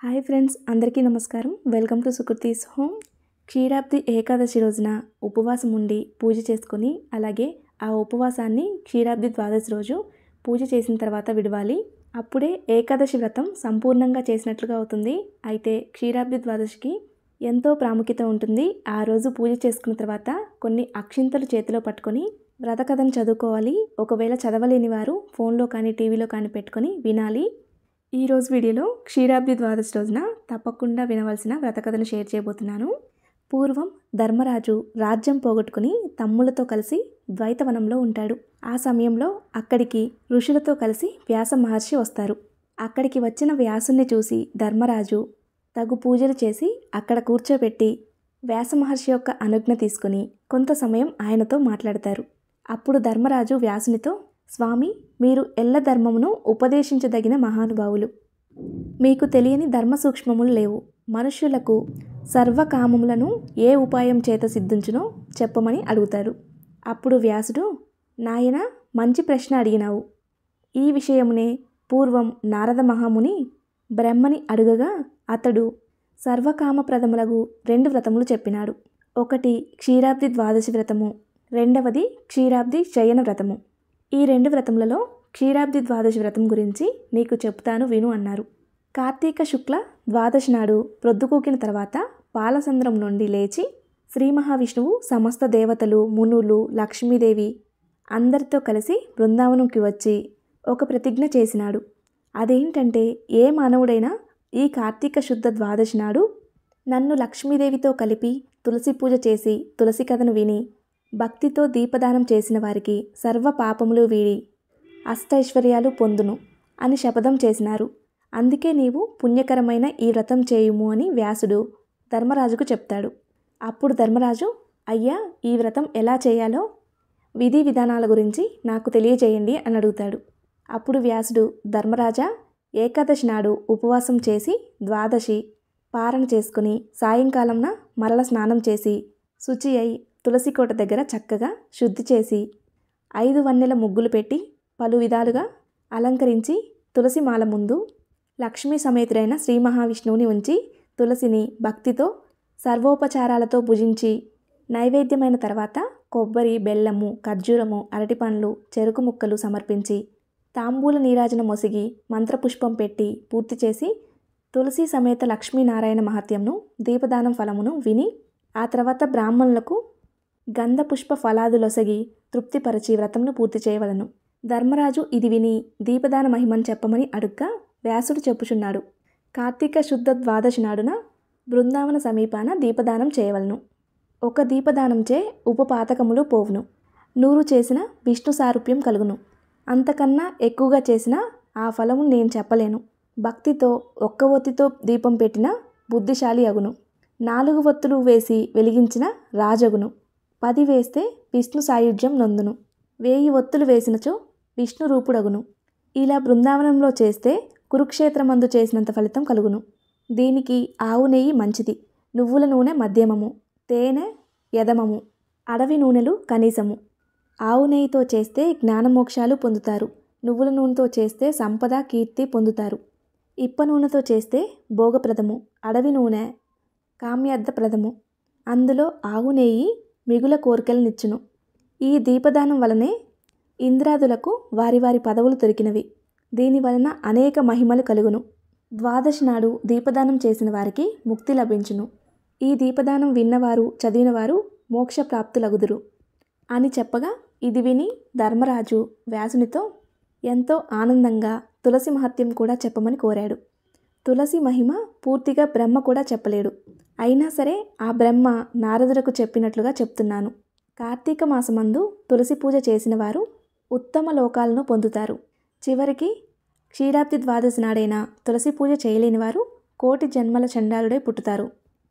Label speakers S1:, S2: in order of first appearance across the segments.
S1: hi friends అందరికీ నమస్కారం welcome to Sukriti's home క్షీరాబ్ది ఏకాదశి రోజున ఉపవాసం ఉండి పూజ చేసుకొని అలాగే ఆ ఉపవాసాన్ని క్షీరాబ్ది ద్వాదశి రోజు పూజ చేసిన తర్వాత విడవాలి అప్పుడే ఏకాదశి వ్రతం సంపూర్ణంగా చేసినట్లుగా అవుతుంది అయితే క్షీరాబ్ది ద్వాదశికి ఎంతో ప్రాముఖ్యత ఉంటుంది ఆ రోజు పూజ చేసుకున్న తర్వాత కొన్ని అక్షింతలు చేతిలో పట్టుకొని వ్రత కథను చదువుకోవాలి ఒకవేళ చదవలేని వారు ఫోన్లో కానీ టీవీలో కానీ పెట్టుకొని వినాలి ఈరోజు వీడియోలో క్షీరాబ్ది ద్వాదశి రోజున తప్పకుండా వినవలసిన వ్రతకథను షేర్ చేయబోతున్నాను పూర్వం ధర్మరాజు రాజ్యం పోగొట్టుకుని తమ్ములతో కలిసి ద్వైతవనంలో ఉంటాడు ఆ సమయంలో అక్కడికి ఋషులతో కలిసి వ్యాస మహర్షి వస్తారు అక్కడికి వచ్చిన వ్యాసుని చూసి ధర్మరాజు తగు పూజలు చేసి అక్కడ కూర్చోబెట్టి వ్యాస మహర్షి యొక్క అనుజ్ఞ తీసుకుని కొంత సమయం ఆయనతో మాట్లాడతారు అప్పుడు ధర్మరాజు వ్యాసునితో స్వామి మీరు ఎల్ల ధర్మమును ఉపదేశించదగిన మహానుభావులు మీకు తెలియని ధర్మ సూక్ష్మములు లేవు మనుష్యులకు సర్వకామములను ఏ ఉపాయం చేత సిద్ధించునో చెప్పమని అడుగుతారు అప్పుడు వ్యాసుడు నాయన మంచి ప్రశ్న అడిగినావు ఈ విషయమునే పూర్వం నారద మహాముని బ్రహ్మని అడుగగా అతడు సర్వకామప్రదములకు రెండు వ్రతములు చెప్పినాడు ఒకటి క్షీరాబ్ది ద్వాదశి వ్రతము రెండవది క్షీరాబ్ది శయన వ్రతము ఈ రెండు వ్రతములలో క్షీరాబ్ది ద్వాదశి వ్రతం గురించి నీకు చెప్తాను విను అన్నారు కార్తీక శుక్ల ద్వాదశి నాడు ప్రొద్దుకూకిన తర్వాత పాలసంద్రం నుండి లేచి శ్రీ మహావిష్ణువు సమస్త దేవతలు మునులు లక్ష్మీదేవి అందరితో కలిసి బృందావనంకి వచ్చి ఒక ప్రతిజ్ఞ చేసినాడు అదేంటంటే ఏ మానవుడైనా ఈ కార్తీక శుద్ధ ద్వాదశి నాడు నన్ను లక్ష్మీదేవితో కలిపి తులసి పూజ చేసి తులసి కథను విని భక్తితో దీపదానం చేసిన వారికి సర్వ పాపములు వీడి అష్టైశ్వర్యాలు పొందును అని శపథం చేసినారు అందుకే నీవు పుణ్యకరమైన ఈ వ్రతం చేయుము అని వ్యాసుడు ధర్మరాజుకు చెప్తాడు అప్పుడు ధర్మరాజు అయ్యా ఈ వ్రతం ఎలా చేయాలో విధి విధానాల గురించి నాకు తెలియజేయండి అని అడుగుతాడు అప్పుడు వ్యాసుడు ధర్మరాజా ఏకాదశి నాడు ఉపవాసం చేసి ద్వాదశి పారణ చేసుకుని సాయంకాలంన మరల స్నానం చేసి శుచి అయి తులసి కోట దగ్గర చక్కగా శుద్ధి చేసి ఐదు వన్నెల ముగ్గులు పెట్టి పలు విధాలుగా అలంకరించి తులసి మాల ముందు లక్ష్మీ సమేతుడైన శ్రీ మహావిష్ణువుని ఉంచి తులసిని భక్తితో సర్వోపచారాలతో భుజించి నైవేద్యమైన తర్వాత కొబ్బరి బెల్లము ఖర్జూరము అరటిపండ్లు చెరుకు ముక్కలు సమర్పించి తాంబూల నీరాజన మొసిగి మంత్రపుష్పం పెట్టి పూర్తి చేసి తులసి సమేత లక్ష్మీనారాయణ మహత్యంను దీపదానం ఫలమును విని ఆ తర్వాత బ్రాహ్మణులకు గంధపుష్ప ఫలాదులొసగి తృప్తిపరచి వ్రతంను పూర్తి చేయవలను ధర్మరాజు ఇది విని దీపదాన మహిమను చెప్పమని అడుగ్గా వ్యాసుడు చెప్పుచున్నాడు కార్తీక శుద్ధ ద్వాదశి నాడున బృందావన సమీపాన దీపదానం చేయవలను ఒక దీపదానంచే ఉపపాతకములు పోవును నూరు చేసిన విష్ణు సారూప్యం కలుగును అంతకన్నా ఎక్కువగా చేసిన ఆ ఫలము నేను చెప్పలేను భక్తితో ఒక్క ఒత్తితో దీపం పెట్టిన బుద్ధిశాలి అగును నాలుగు ఒత్తులు వేసి వెలిగించిన రాజగును పది వేస్తే విష్ణు సాయుధ్యం నందును వేయి ఒత్తులు వేసినచో విష్ణు రూపుడగును ఇలా బృందావనంలో చేస్తే కురుక్షేత్రమందు చేసినంత ఫలితం కలుగును దీనికి ఆవు నెయ్యి మంచిది నువ్వుల నూనె మధ్యమము తేనె యదమము అడవి నూనెలు కనీసము ఆవు నెయ్యితో చేస్తే జ్ఞానమోక్షాలు పొందుతారు నువ్వుల నూనెతో చేస్తే సంపద కీర్తి పొందుతారు ఇప్ప నూనెతో చేస్తే భోగప్రదము అడవి నూనె కామ్యార్థప్రదము అందులో ఆవు నెయ్యి మిగుల కోరికలనిచ్చును ఈ దీపదానం వలనే ఇంద్రాదులకు వారి వారి పదవులు దొరికినవి దీని వలన అనేక మహిమలు కలుగును ద్వాదశి నాడు దీపదానం చేసిన వారికి ముక్తి లభించును ఈ దీపదానం విన్నవారు చదివినవారు మోక్ష అని చెప్పగా ఇది విని ధర్మరాజు వ్యాసునితో ఎంతో ఆనందంగా తులసి మహత్యం కూడా చెప్పమని కోరాడు తులసి మహిమ పూర్తిగా బ్రహ్మ కూడా చెప్పలేడు అయినా సరే ఆ బ్రహ్మ నారదులకు చెప్పినట్లుగా చెప్తున్నాను కార్తీక మాసమందు తులసి పూజ చేసిన వారు ఉత్తమ లోకాలను పొందుతారు చివరికి క్షీరాబ్ది ద్వాదశి నాడైన తులసి పూజ చేయలేని వారు కోటి జన్మల చండాలుడే పుట్టుతారు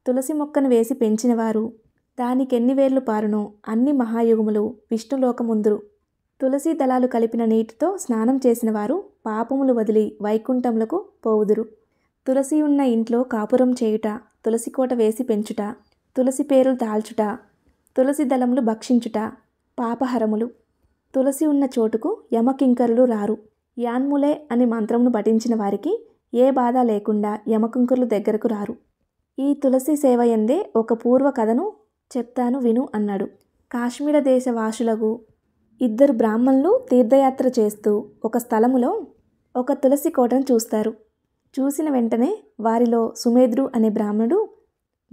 S1: తులసి మొక్కను వేసి పెంచినవారు దానికెన్ని వేర్లు పారునో అన్ని మహాయుగములు విష్ణులోకముందురు తులసి దళాలు కలిపిన నీటితో స్నానం చేసినవారు పాపములు వదిలి వైకుంఠములకు పోవుదురు తులసి ఉన్న ఇంట్లో కాపురం చేయుట తులసి కోట వేసి పెంచుట తులసి పేరులు దాల్చుట తులసి దళములు భక్షించుట పాపహరములు తులసి ఉన్న చోటుకు యమకింకరులు రారు యాన్ములే అనే మంత్రమును పఠించిన వారికి ఏ బాధ లేకుండా యమకింకరులు దగ్గరకు రారు ఈ తులసి సేవ ఎందే ఒక పూర్వ కథను చెప్తాను విను అన్నాడు కాశ్మీర దేశవాసులకు ఇద్దరు బ్రాహ్మణులు తీర్థయాత్ర చేస్తూ ఒక స్థలములో ఒక తులసి కోటను చూస్తారు చూసిన వెంటనే వారిలో సుమేధ్రు అనే బ్రాహ్మణుడు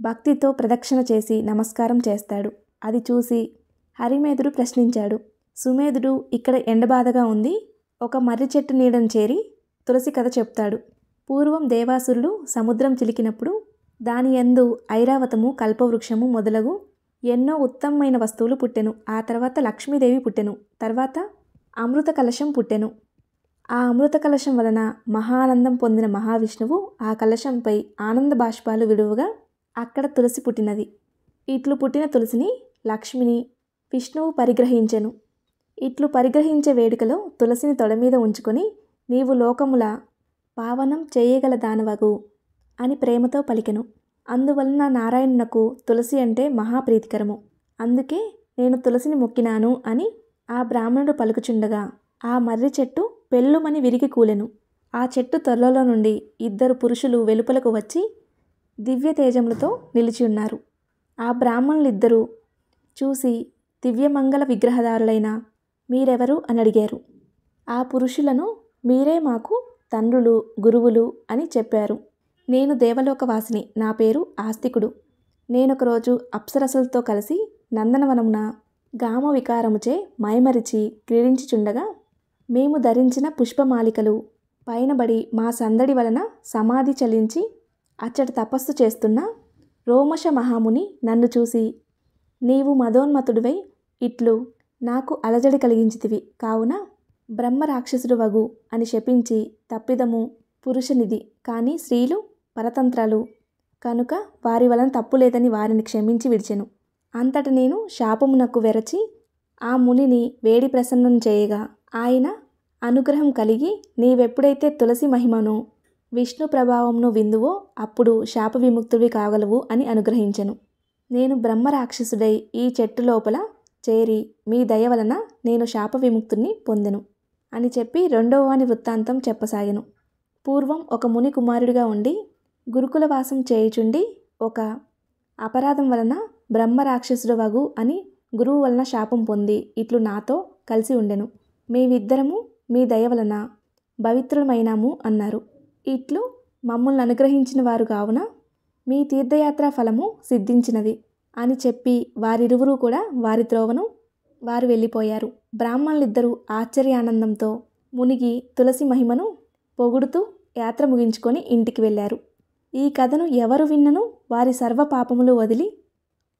S1: భక్తితో ప్రదక్షిణ చేసి నమస్కారం చేస్తాడు అది చూసి హరిమేధుడు ప్రశ్నించాడు సుమేధుడు ఇక్కడ ఎండబాధగా ఉంది ఒక మర్రి చెట్టు నీడను చేరి తులసి కథ చెప్తాడు పూర్వం దేవాసురులు సముద్రం చిలికినప్పుడు దాని యందు ఐరావతము కల్పవృక్షము మొదలగు ఎన్నో ఉత్తమమైన వస్తువులు పుట్టెను ఆ తర్వాత లక్ష్మీదేవి పుట్టెను తర్వాత అమృత కలశం పుట్టెను ఆ అమృత కలశం వలన మహానందం పొందిన మహావిష్ణువు ఆ కలశంపై ఆనంద బాష్పాలు విడువగా అక్కడ తులసి పుట్టినది ఇట్లు పుట్టిన తులసిని లక్ష్మిని విష్ణువు పరిగ్రహించెను ఇట్లు పరిగ్రహించే వేడుకలో తులసిని తొడ మీద ఉంచుకొని నీవు లోకముల పావనం చేయగల దానవగు అని ప్రేమతో పలికెను అందువలన నారాయణునకు తులసి అంటే మహాప్రీతికరము అందుకే నేను తులసిని మొక్కినాను అని ఆ బ్రాహ్మణుడు పలుకుచుండగా ఆ మర్రి చెట్టు పెళ్ళుమని విరిగి కూలెను ఆ చెట్టు తొల్లలో నుండి ఇద్దరు పురుషులు వెలుపలకు వచ్చి దివ్య తేజములతో నిలిచి ఉన్నారు ఆ బ్రాహ్మణులిద్దరూ చూసి దివ్యమంగళ విగ్రహదారులైన మీరెవరు అని అడిగారు ఆ పురుషులను మీరే మాకు తండ్రులు గురువులు అని చెప్పారు నేను దేవలోకవాసిని నా పేరు ఆస్తికుడు నేనొకరోజు అప్సరసులతో కలిసి నందనవనమున గామ వికారముచే మైమరిచి క్రీడించుచుండగా మేము ధరించిన పుష్పమాలికలు పైనబడి మా సందడి వలన సమాధి చలించి అచ్చట తపస్సు చేస్తున్న రోమశ మహాముని నన్ను చూసి నీవు మదోన్మతుడివై ఇట్లు నాకు అలజడి కలిగించితివి కావున బ్రహ్మ వగు అని శపించి తప్పిదము పురుషనిది కానీ స్త్రీలు పరతంత్రాలు కనుక వారి వలన తప్పులేదని వారిని క్షమించి విడిచెను అంతట నేను శాపమునకు వెరచి ఆ మునిని వేడి ప్రసన్నం చేయగా ఆయన అనుగ్రహం కలిగి నీవెప్పుడైతే తులసి మహిమను విష్ణు ప్రభావంను విందువో అప్పుడు శాప విముక్తుడి కాగలవు అని అనుగ్రహించెను నేను బ్రహ్మ రాక్షసుడై ఈ చెట్టు లోపల చేరి మీ దయ వలన నేను శాప విముక్తుని పొందెను అని చెప్పి రెండవ వాని వృత్తాంతం చెప్పసాగెను పూర్వం ఒక ముని కుమారుడిగా ఉండి గురుకుల వాసం చేయుచుండి ఒక అపరాధం వలన బ్రహ్మ రాక్షసుడు వగు అని గురువు వలన శాపం పొంది ఇట్లు నాతో కలిసి ఉండెను మేమిద్దరము మీ దయ వలన పవిత్రులమైనాము అన్నారు ఇట్లు మమ్మల్ని అనుగ్రహించిన వారు కావున మీ తీర్థయాత్ర ఫలము సిద్ధించినది అని చెప్పి వారిరువురు కూడా వారి త్రోవను వారు వెళ్ళిపోయారు బ్రాహ్మణులిద్దరూ ఆశ్చర్యానందంతో మునిగి తులసి మహిమను పొగుడుతూ యాత్ర ముగించుకొని ఇంటికి వెళ్ళారు ఈ కథను ఎవరు విన్నను వారి సర్వ పాపములు వదిలి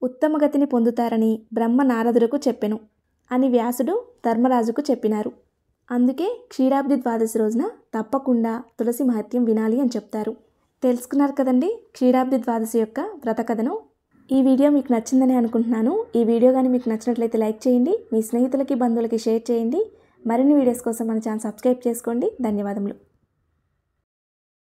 S1: ఉత్తమగతిని పొందుతారని బ్రహ్మ నారదులకు చెప్పెను అని వ్యాసుడు ధర్మరాజుకు చెప్పినారు అందుకే క్షీరాబ్ది ద్వాదశి రోజున తప్పకుండా తులసి మహత్యం వినాలి అని చెప్తారు తెలుసుకున్నారు కదండి క్షీరాబ్ది ద్వాదశి యొక్క వ్రత కథను ఈ వీడియో మీకు నచ్చిందని అనుకుంటున్నాను ఈ వీడియో కానీ మీకు నచ్చినట్లయితే లైక్ చేయండి మీ స్నేహితులకి బంధువులకి షేర్ చేయండి మరిన్ని వీడియోస్ కోసం మన ఛానల్ సబ్స్క్రైబ్ చేసుకోండి ధన్యవాదములు